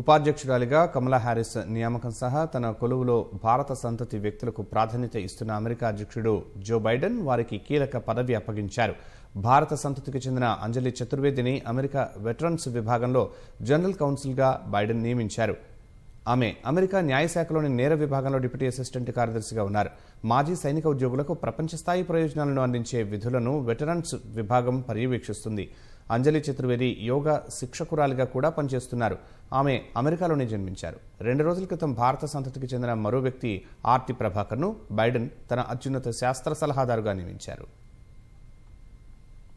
ఉపాధ్యక్షురాలిగా కమలా Harris నియామకం సహా తన కొలువులో భారత సంతతి వ్యక్తులకు ప్రాధాన్యత ఇస్తున్న అమెరికా అధ్యక్షుడు జో బైడెన్ వారికి కీలక పదవి అప్పగించారు భారత సంతతికి చెందిన అంజలి చతుర్వేదిని అమెరికా వెటరన్స్ విభాగంలో జనరల్ కౌన్సిల్గా బైడెన్ నియమించారు ఆమె అమెరికా న్యాయశాఖలోని నేర విభాగంలో డిప్యూటీ అసిస్టెంట్ కార్యదర్శిగా ఉన్నారు మాజీ సైనిక ఉద్యోగులకు ప్రపంచ స్థాయి ప్రయోజనాలను అందించే విధులను వెటరన్స్ విభాగం పర్యవేక్షిస్తుంది అంజలి చతుర్వేది యోగా శిక్షకురాలిగా కూడా పనిచేస్తున్నారు ఆమె అమెరికాలోనే జన్మించారు రెండు రోజుల క్రితం భారత సంతతికి చెందిన మరో వ్యక్తి ఆర్తి ప్రభాకర్ను బైడెన్ తన అత్యున్నత శాస్త్ర సలహాదారుగా నియమించారు